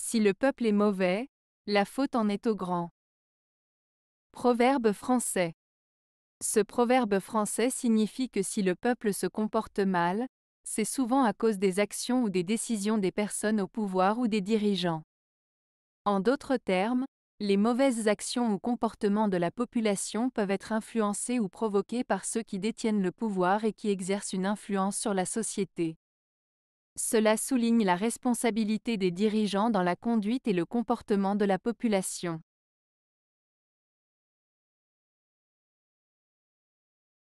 Si le peuple est mauvais, la faute en est au grand. Proverbe français. Ce proverbe français signifie que si le peuple se comporte mal, c'est souvent à cause des actions ou des décisions des personnes au pouvoir ou des dirigeants. En d'autres termes, les mauvaises actions ou comportements de la population peuvent être influencés ou provoqués par ceux qui détiennent le pouvoir et qui exercent une influence sur la société. Cela souligne la responsabilité des dirigeants dans la conduite et le comportement de la population.